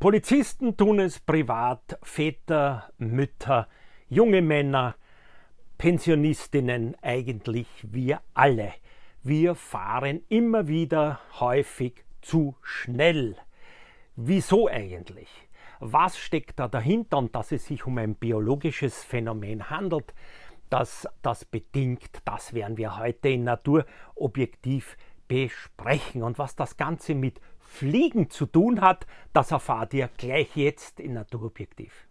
Polizisten tun es privat, Väter, Mütter, junge Männer, Pensionistinnen, eigentlich wir alle. Wir fahren immer wieder häufig zu schnell. Wieso eigentlich? Was steckt da dahinter und dass es sich um ein biologisches Phänomen handelt, das das bedingt, das werden wir heute in Natur objektiv besprechen. Und was das Ganze mit Fliegen zu tun hat, das erfahrt ihr gleich jetzt in Naturobjektiv.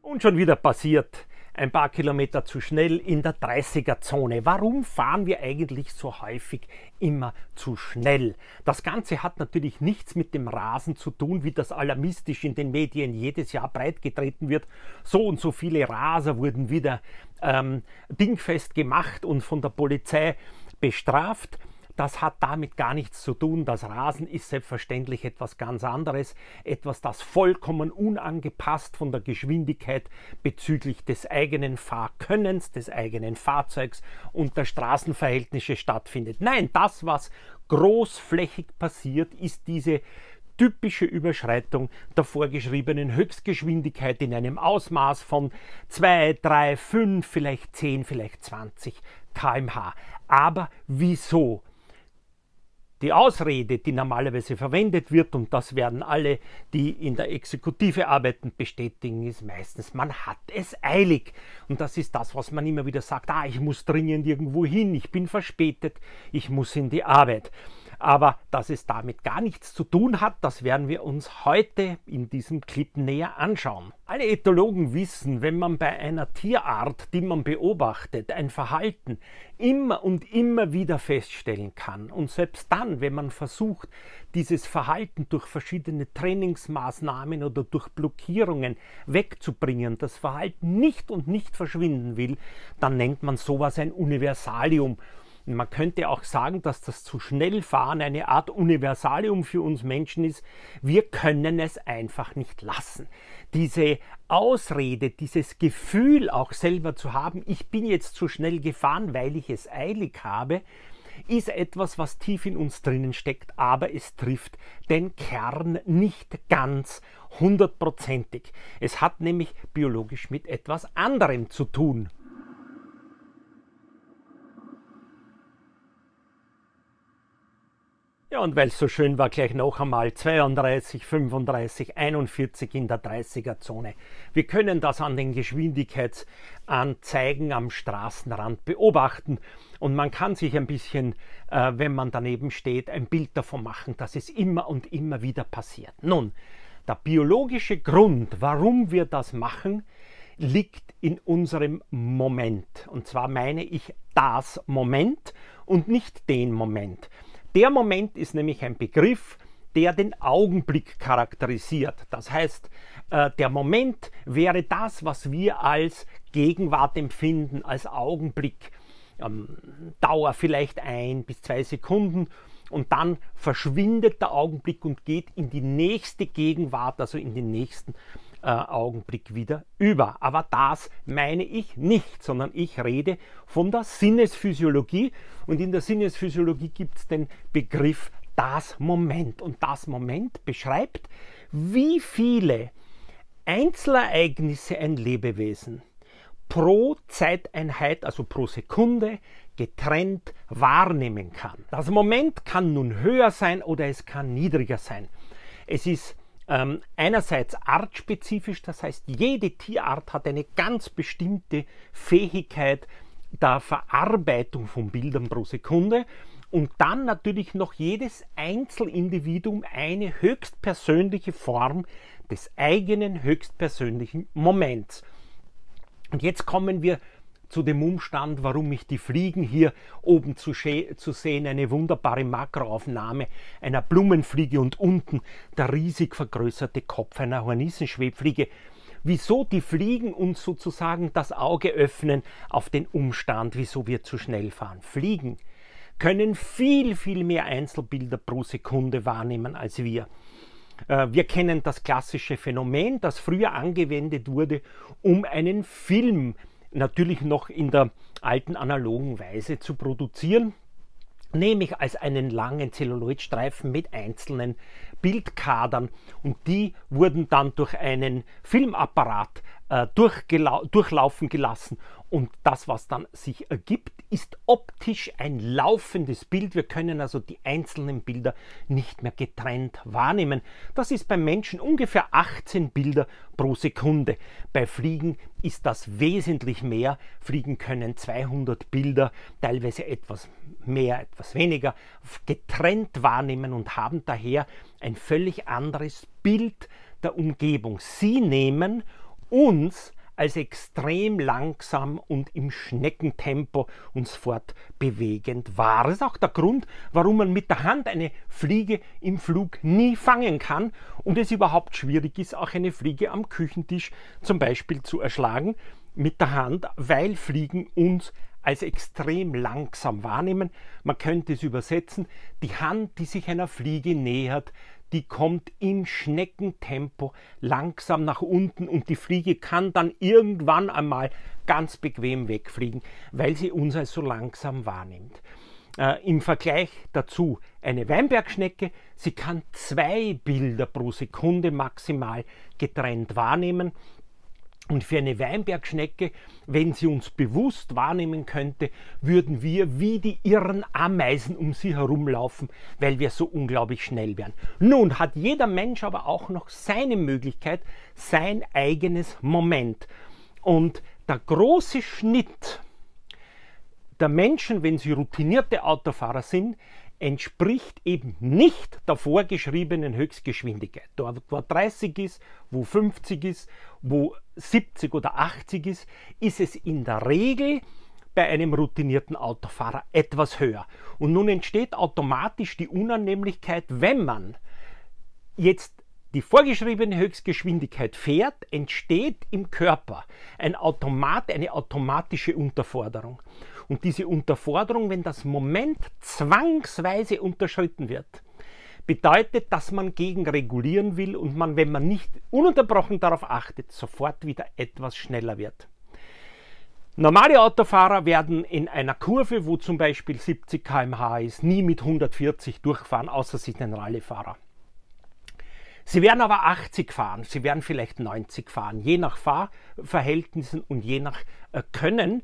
Und schon wieder passiert ein paar Kilometer zu schnell in der 30er-Zone. Warum fahren wir eigentlich so häufig immer zu schnell? Das Ganze hat natürlich nichts mit dem Rasen zu tun, wie das alarmistisch in den Medien jedes Jahr breitgetreten wird. So und so viele Raser wurden wieder ähm, dingfest gemacht und von der Polizei bestraft das hat damit gar nichts zu tun. Das Rasen ist selbstverständlich etwas ganz anderes, etwas, das vollkommen unangepasst von der Geschwindigkeit bezüglich des eigenen Fahrkönnens, des eigenen Fahrzeugs und der Straßenverhältnisse stattfindet. Nein, das, was großflächig passiert, ist diese typische Überschreitung der vorgeschriebenen Höchstgeschwindigkeit in einem Ausmaß von 2, 3, 5, vielleicht 10, vielleicht 20 kmh. Aber wieso? Die Ausrede, die normalerweise verwendet wird, und das werden alle, die in der Exekutive arbeiten, bestätigen, ist meistens, man hat es eilig. Und das ist das, was man immer wieder sagt, ah, ich muss dringend irgendwo hin, ich bin verspätet, ich muss in die Arbeit. Aber dass es damit gar nichts zu tun hat, das werden wir uns heute in diesem Clip näher anschauen. Alle Ethologen wissen, wenn man bei einer Tierart, die man beobachtet, ein Verhalten immer und immer wieder feststellen kann und selbst dann, wenn man versucht, dieses Verhalten durch verschiedene Trainingsmaßnahmen oder durch Blockierungen wegzubringen, das Verhalten nicht und nicht verschwinden will, dann nennt man sowas ein Universalium man könnte auch sagen, dass das zu schnell fahren eine Art Universalium für uns Menschen ist. Wir können es einfach nicht lassen. Diese Ausrede, dieses Gefühl auch selber zu haben, ich bin jetzt zu schnell gefahren, weil ich es eilig habe, ist etwas, was tief in uns drinnen steckt, aber es trifft den Kern nicht ganz hundertprozentig. Es hat nämlich biologisch mit etwas anderem zu tun. und weil es so schön war, gleich noch einmal 32, 35, 41 in der 30er Zone. Wir können das an den Geschwindigkeitsanzeigen am Straßenrand beobachten. Und man kann sich ein bisschen, äh, wenn man daneben steht, ein Bild davon machen, dass es immer und immer wieder passiert. Nun, der biologische Grund, warum wir das machen, liegt in unserem Moment. Und zwar meine ich das Moment und nicht den Moment. Der Moment ist nämlich ein Begriff, der den Augenblick charakterisiert. Das heißt, äh, der Moment wäre das, was wir als Gegenwart empfinden, als Augenblick. Ähm, Dauer vielleicht ein bis zwei Sekunden und dann verschwindet der Augenblick und geht in die nächste Gegenwart, also in den nächsten äh, Augenblick wieder über. Aber das meine ich nicht, sondern ich rede von der Sinnesphysiologie und in der Sinnesphysiologie gibt es den Begriff das Moment und das Moment beschreibt, wie viele Einzelereignisse ein Lebewesen pro Zeiteinheit, also pro Sekunde, getrennt wahrnehmen kann. Das Moment kann nun höher sein oder es kann niedriger sein. Es ist ähm, einerseits artspezifisch, das heißt, jede Tierart hat eine ganz bestimmte Fähigkeit der Verarbeitung von Bildern pro Sekunde und dann natürlich noch jedes Einzelindividuum eine höchstpersönliche Form des eigenen höchstpersönlichen Moments. Und jetzt kommen wir zu dem Umstand, warum ich die Fliegen hier oben zu, zu sehen, eine wunderbare Makroaufnahme einer Blumenfliege und unten der riesig vergrößerte Kopf einer Hornissenschwebfliege wieso die Fliegen uns sozusagen das Auge öffnen auf den Umstand, wieso wir zu schnell fahren. Fliegen können viel, viel mehr Einzelbilder pro Sekunde wahrnehmen als wir. Äh, wir kennen das klassische Phänomen, das früher angewendet wurde, um einen Film natürlich noch in der alten analogen Weise zu produzieren, nämlich als einen langen Zelluloidstreifen mit einzelnen Bildkadern und die wurden dann durch einen Filmapparat äh, durchlaufen gelassen und das, was dann sich ergibt, ist optisch ein laufendes Bild. Wir können also die einzelnen Bilder nicht mehr getrennt wahrnehmen. Das ist beim Menschen ungefähr 18 Bilder pro Sekunde. Bei Fliegen ist das wesentlich mehr. Fliegen können 200 Bilder, teilweise etwas mehr, etwas weniger, getrennt wahrnehmen und haben daher ein völlig anderes Bild der Umgebung. Sie nehmen uns als extrem langsam und im Schneckentempo uns fortbewegend war. Das ist auch der Grund, warum man mit der Hand eine Fliege im Flug nie fangen kann und es überhaupt schwierig ist, auch eine Fliege am Küchentisch zum Beispiel zu erschlagen mit der Hand, weil Fliegen uns als extrem langsam wahrnehmen. Man könnte es übersetzen, die Hand, die sich einer Fliege nähert, die kommt im Schneckentempo langsam nach unten und die Fliege kann dann irgendwann einmal ganz bequem wegfliegen, weil sie uns als so langsam wahrnimmt. Äh, Im Vergleich dazu eine Weinbergschnecke, sie kann zwei Bilder pro Sekunde maximal getrennt wahrnehmen und für eine Weinbergschnecke, wenn sie uns bewusst wahrnehmen könnte, würden wir wie die irren Ameisen um sie herumlaufen, weil wir so unglaublich schnell wären. Nun hat jeder Mensch aber auch noch seine Möglichkeit, sein eigenes Moment. Und der große Schnitt der Menschen, wenn sie routinierte Autofahrer sind, entspricht eben nicht der vorgeschriebenen Höchstgeschwindigkeit. Dort, wo 30 ist, wo 50 ist, wo 70 oder 80 ist, ist es in der Regel bei einem routinierten Autofahrer etwas höher. Und nun entsteht automatisch die Unannehmlichkeit, wenn man jetzt die vorgeschriebene Höchstgeschwindigkeit fährt, entsteht im Körper ein Automat, eine automatische Unterforderung. Und diese Unterforderung, wenn das Moment zwangsweise unterschritten wird, bedeutet, dass man gegen regulieren will und man, wenn man nicht ununterbrochen darauf achtet, sofort wieder etwas schneller wird. Normale Autofahrer werden in einer Kurve, wo zum Beispiel 70 km/h ist, nie mit 140 durchfahren, außer sie sind ein Rallyefahrer. Sie werden aber 80 fahren, sie werden vielleicht 90 fahren, je nach Fahrverhältnissen und je nach äh, Können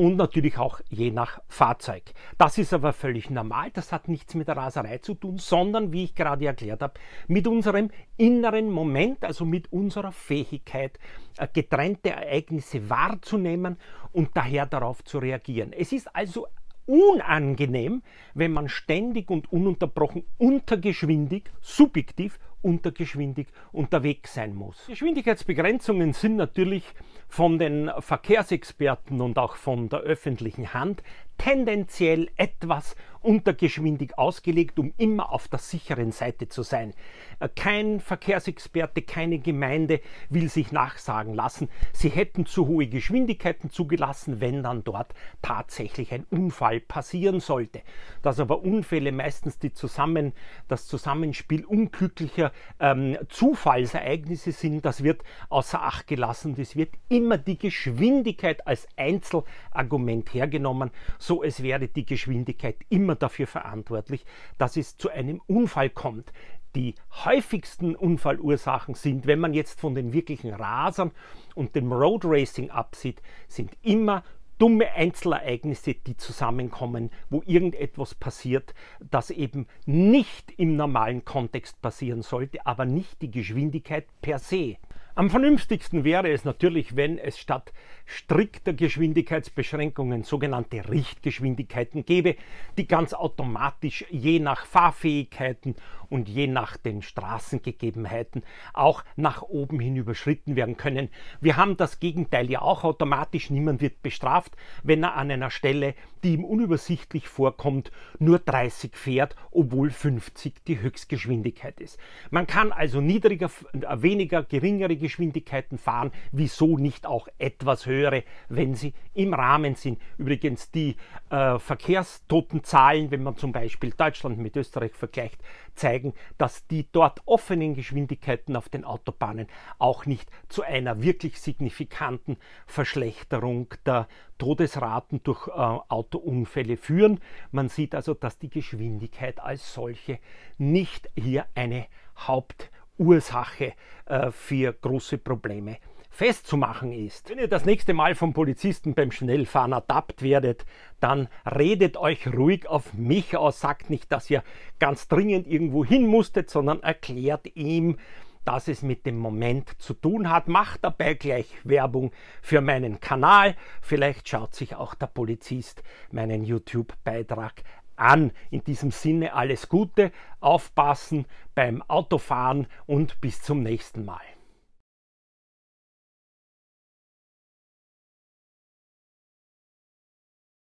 und natürlich auch je nach Fahrzeug. Das ist aber völlig normal, das hat nichts mit der Raserei zu tun, sondern, wie ich gerade erklärt habe, mit unserem inneren Moment, also mit unserer Fähigkeit, äh, getrennte Ereignisse wahrzunehmen und daher darauf zu reagieren. Es ist also unangenehm, wenn man ständig und ununterbrochen untergeschwindig, subjektiv, untergeschwindig unterwegs sein muss. Geschwindigkeitsbegrenzungen sind natürlich von den Verkehrsexperten und auch von der öffentlichen Hand tendenziell etwas untergeschwindig ausgelegt, um immer auf der sicheren Seite zu sein. Äh, kein Verkehrsexperte, keine Gemeinde will sich nachsagen lassen, sie hätten zu hohe Geschwindigkeiten zugelassen, wenn dann dort tatsächlich ein Unfall passieren sollte. Dass aber Unfälle meistens die zusammen, das Zusammenspiel unglücklicher ähm, Zufallsereignisse sind, das wird außer Acht gelassen. Es wird immer die Geschwindigkeit als Einzelargument hergenommen, so es wäre die Geschwindigkeit immer dafür verantwortlich, dass es zu einem Unfall kommt. Die häufigsten Unfallursachen sind, wenn man jetzt von den wirklichen Rasern und dem Road Racing absieht, sind immer dumme Einzelereignisse, die zusammenkommen, wo irgendetwas passiert, das eben nicht im normalen Kontext passieren sollte, aber nicht die Geschwindigkeit per se. Am vernünftigsten wäre es natürlich, wenn es statt strikter Geschwindigkeitsbeschränkungen sogenannte Richtgeschwindigkeiten gäbe, die ganz automatisch je nach Fahrfähigkeiten und je nach den Straßengegebenheiten auch nach oben hin überschritten werden können. Wir haben das Gegenteil ja auch automatisch. Niemand wird bestraft, wenn er an einer Stelle, die ihm unübersichtlich vorkommt, nur 30 fährt, obwohl 50 die Höchstgeschwindigkeit ist. Man kann also niedriger, äh, weniger, geringere Geschwindigkeiten fahren, wieso nicht auch etwas höhere, wenn sie im Rahmen sind. Übrigens die äh, Verkehrstotenzahlen, wenn man zum Beispiel Deutschland mit Österreich vergleicht, zeigen, dass die dort offenen Geschwindigkeiten auf den Autobahnen auch nicht zu einer wirklich signifikanten Verschlechterung der Todesraten durch äh, Autounfälle führen. Man sieht also, dass die Geschwindigkeit als solche nicht hier eine Haupt Ursache äh, für große Probleme festzumachen ist. Wenn ihr das nächste Mal vom Polizisten beim Schnellfahren ertappt werdet, dann redet euch ruhig auf mich aus, sagt nicht, dass ihr ganz dringend irgendwo hin musstet, sondern erklärt ihm, dass es mit dem Moment zu tun hat. Macht dabei gleich Werbung für meinen Kanal. Vielleicht schaut sich auch der Polizist meinen YouTube-Beitrag an. In diesem Sinne alles Gute, aufpassen beim Autofahren und bis zum nächsten Mal.